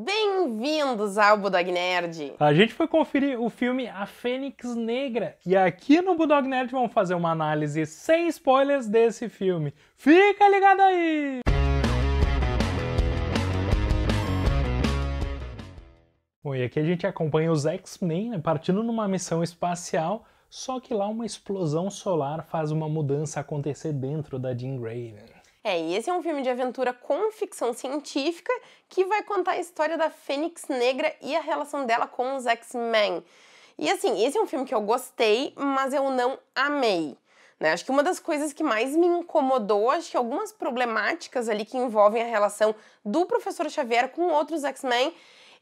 Bem-vindos ao Budog Nerd! A gente foi conferir o filme A Fênix Negra e aqui no Budog Nerd vamos fazer uma análise sem spoilers desse filme. Fica ligado aí! Bom, e aqui a gente acompanha os X-Men né, partindo numa missão espacial, só que lá uma explosão solar faz uma mudança acontecer dentro da Jean Grey. Né? É, esse é um filme de aventura com ficção científica que vai contar a história da Fênix Negra e a relação dela com os X-Men. E assim, esse é um filme que eu gostei, mas eu não amei. Né? Acho que uma das coisas que mais me incomodou, acho que algumas problemáticas ali que envolvem a relação do professor Xavier com outros X-Men,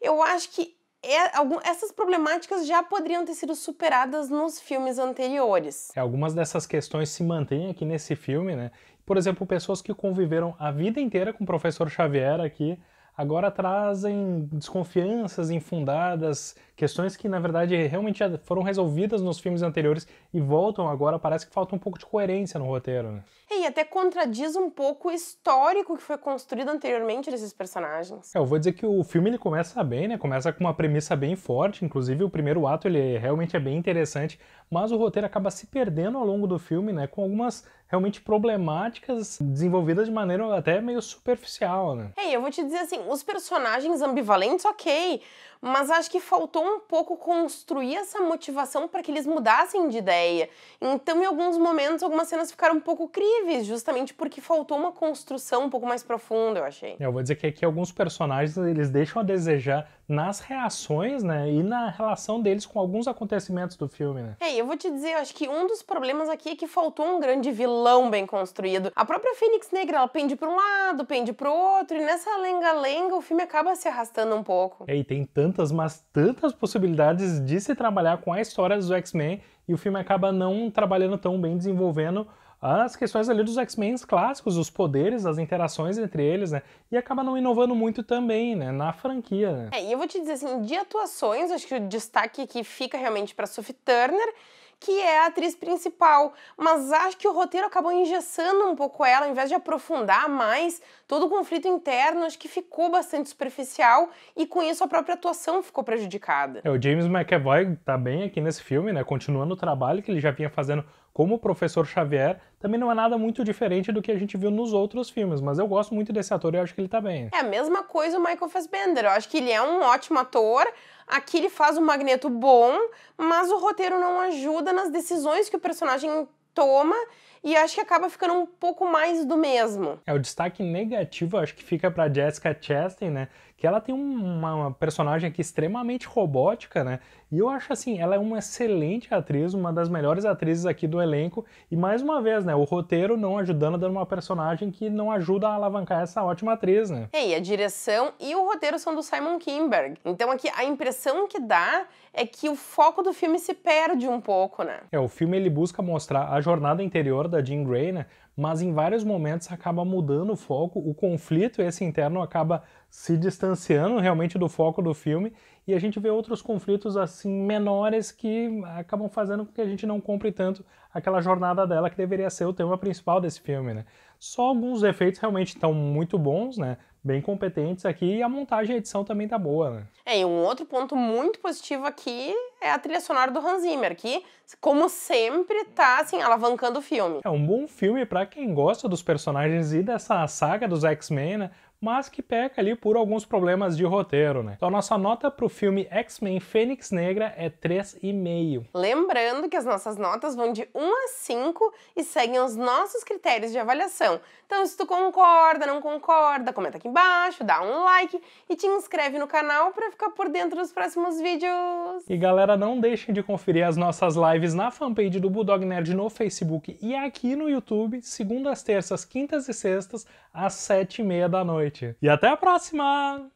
eu acho que é, essas problemáticas já poderiam ter sido superadas nos filmes anteriores. É, algumas dessas questões se mantêm aqui nesse filme, né? Por exemplo, pessoas que conviveram a vida inteira com o professor Xavier aqui, agora trazem desconfianças infundadas, questões que na verdade realmente foram resolvidas nos filmes anteriores e voltam agora, parece que falta um pouco de coerência no roteiro. Né? E até contradiz um pouco o histórico que foi construído anteriormente desses personagens. É, eu vou dizer que o filme ele começa bem, né? Começa com uma premissa bem forte, inclusive o primeiro ato ele realmente é bem interessante, mas o roteiro acaba se perdendo ao longo do filme, né? Com algumas realmente problemáticas desenvolvidas de maneira até meio superficial, né? É, Ei, eu vou te dizer assim, os personagens ambivalentes, ok, mas acho que faltou um pouco construir essa motivação para que eles mudassem de ideia. Então, em alguns momentos, algumas cenas ficaram um pouco críveis justamente porque faltou uma construção um pouco mais profunda, eu achei. É, eu vou dizer que aqui é alguns personagens eles deixam a desejar nas reações, né, e na relação deles com alguns acontecimentos do filme, né? É, eu vou te dizer, eu acho que um dos problemas aqui é que faltou um grande vilão bem construído. A própria Fênix Negra, ela pende para um lado, pende para o outro, e nessa lenga-lenga o filme acaba se arrastando um pouco. É, e tem tantas, mas tantas possibilidades de se trabalhar com a história dos X-Men e o filme acaba não trabalhando tão bem, desenvolvendo as questões ali dos X-Men clássicos, os poderes, as interações entre eles, né? E acaba não inovando muito também, né? Na franquia, né? É, e eu vou te dizer assim, de atuações, acho que o destaque que fica realmente para Sophie Turner que é a atriz principal, mas acho que o roteiro acabou engessando um pouco ela, ao invés de aprofundar mais todo o conflito interno, acho que ficou bastante superficial e com isso a própria atuação ficou prejudicada. É, o James McAvoy tá bem aqui nesse filme, né? Continuando o trabalho que ele já vinha fazendo como o professor Xavier, também não é nada muito diferente do que a gente viu nos outros filmes, mas eu gosto muito desse ator e acho que ele tá bem. É a mesma coisa o Michael Fassbender, eu acho que ele é um ótimo ator, Aqui ele faz um magneto bom, mas o roteiro não ajuda nas decisões que o personagem toma e acho que acaba ficando um pouco mais do mesmo. É o destaque negativo, acho que fica para Jessica Chastain, né, que ela tem uma personagem aqui extremamente robótica, né? E eu acho assim, ela é uma excelente atriz, uma das melhores atrizes aqui do elenco. E mais uma vez, né? O roteiro não ajudando, dando uma personagem que não ajuda a alavancar essa ótima atriz, né? É, e a direção e o roteiro são do Simon Kinberg. Então aqui a impressão que dá é que o foco do filme se perde um pouco, né? É, o filme ele busca mostrar a jornada interior da Jean Grey, né? mas em vários momentos acaba mudando o foco, o conflito esse interno acaba se distanciando realmente do foco do filme e a gente vê outros conflitos assim menores que acabam fazendo com que a gente não compre tanto aquela jornada dela que deveria ser o tema principal desse filme, né? Só alguns efeitos realmente estão muito bons, né? Bem competentes aqui e a montagem e a edição também tá boa, né? É, e um outro ponto muito positivo aqui é a trilha sonora do Hans Zimmer, que, como sempre, tá, assim, alavancando o filme. É um bom filme para quem gosta dos personagens e dessa saga dos X-Men, né? mas que peca ali por alguns problemas de roteiro, né? Então a nossa nota pro filme X-Men Fênix Negra é 3,5. Lembrando que as nossas notas vão de 1 a 5 e seguem os nossos critérios de avaliação. Então se tu concorda, não concorda, comenta aqui embaixo, dá um like e te inscreve no canal para ficar por dentro dos próximos vídeos. E galera, não deixem de conferir as nossas lives na fanpage do Bulldog Nerd no Facebook e aqui no YouTube, segundas, terças, quintas e sextas, às 7h30 da noite noite. E até a próxima!